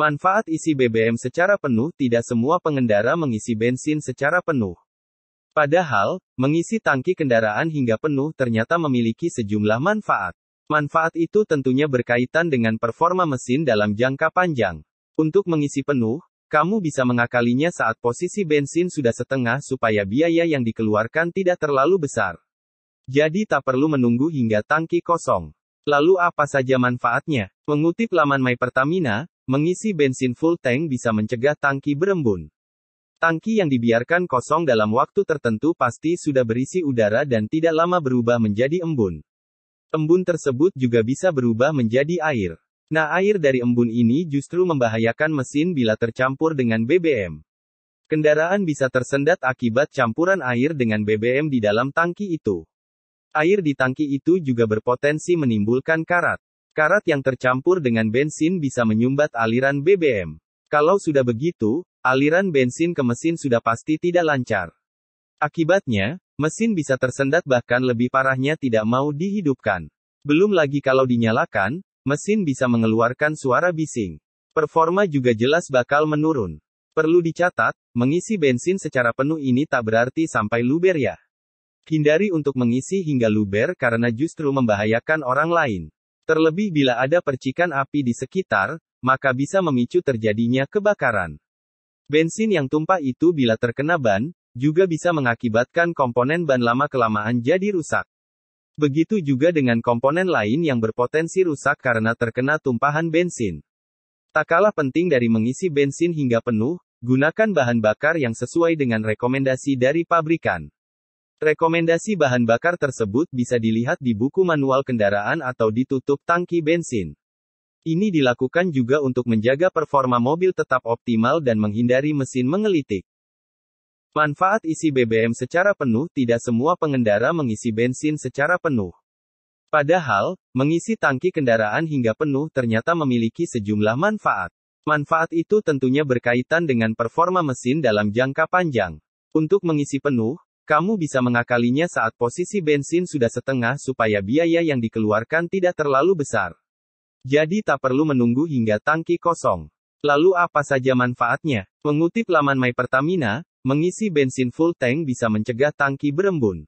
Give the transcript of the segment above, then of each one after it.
Manfaat isi BBM secara penuh tidak semua pengendara mengisi bensin secara penuh. Padahal, mengisi tangki kendaraan hingga penuh ternyata memiliki sejumlah manfaat. Manfaat itu tentunya berkaitan dengan performa mesin dalam jangka panjang. Untuk mengisi penuh, kamu bisa mengakalinya saat posisi bensin sudah setengah supaya biaya yang dikeluarkan tidak terlalu besar. Jadi tak perlu menunggu hingga tangki kosong. Lalu apa saja manfaatnya? Mengutip laman My Pertamina, Mengisi bensin full tank bisa mencegah tangki berembun. Tangki yang dibiarkan kosong dalam waktu tertentu pasti sudah berisi udara dan tidak lama berubah menjadi embun. Embun tersebut juga bisa berubah menjadi air. Nah, air dari embun ini justru membahayakan mesin bila tercampur dengan BBM. Kendaraan bisa tersendat akibat campuran air dengan BBM di dalam tangki itu. Air di tangki itu juga berpotensi menimbulkan karat. Karat yang tercampur dengan bensin bisa menyumbat aliran BBM. Kalau sudah begitu, aliran bensin ke mesin sudah pasti tidak lancar. Akibatnya, mesin bisa tersendat bahkan lebih parahnya tidak mau dihidupkan. Belum lagi kalau dinyalakan, mesin bisa mengeluarkan suara bising. Performa juga jelas bakal menurun. Perlu dicatat, mengisi bensin secara penuh ini tak berarti sampai luber ya. Hindari untuk mengisi hingga luber karena justru membahayakan orang lain. Terlebih bila ada percikan api di sekitar, maka bisa memicu terjadinya kebakaran. Bensin yang tumpah itu bila terkena ban, juga bisa mengakibatkan komponen ban lama kelamaan jadi rusak. Begitu juga dengan komponen lain yang berpotensi rusak karena terkena tumpahan bensin. Tak kalah penting dari mengisi bensin hingga penuh, gunakan bahan bakar yang sesuai dengan rekomendasi dari pabrikan. Rekomendasi bahan bakar tersebut bisa dilihat di buku manual kendaraan atau ditutup tangki bensin. Ini dilakukan juga untuk menjaga performa mobil tetap optimal dan menghindari mesin mengelitik. Manfaat isi BBM secara penuh tidak semua pengendara mengisi bensin secara penuh. Padahal, mengisi tangki kendaraan hingga penuh ternyata memiliki sejumlah manfaat. Manfaat itu tentunya berkaitan dengan performa mesin dalam jangka panjang. Untuk mengisi penuh, kamu bisa mengakalinya saat posisi bensin sudah setengah supaya biaya yang dikeluarkan tidak terlalu besar. Jadi tak perlu menunggu hingga tangki kosong. Lalu apa saja manfaatnya? Mengutip laman My Pertamina, mengisi bensin full tank bisa mencegah tangki berembun.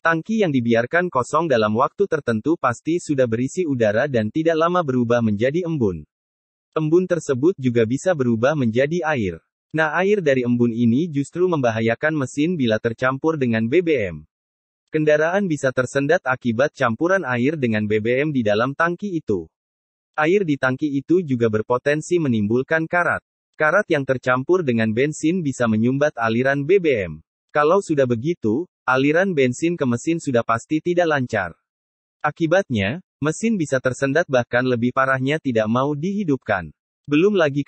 Tangki yang dibiarkan kosong dalam waktu tertentu pasti sudah berisi udara dan tidak lama berubah menjadi embun. Embun tersebut juga bisa berubah menjadi air. Nah air dari embun ini justru membahayakan mesin bila tercampur dengan BBM. Kendaraan bisa tersendat akibat campuran air dengan BBM di dalam tangki itu. Air di tangki itu juga berpotensi menimbulkan karat. Karat yang tercampur dengan bensin bisa menyumbat aliran BBM. Kalau sudah begitu, aliran bensin ke mesin sudah pasti tidak lancar. Akibatnya, mesin bisa tersendat bahkan lebih parahnya tidak mau dihidupkan. Belum lagi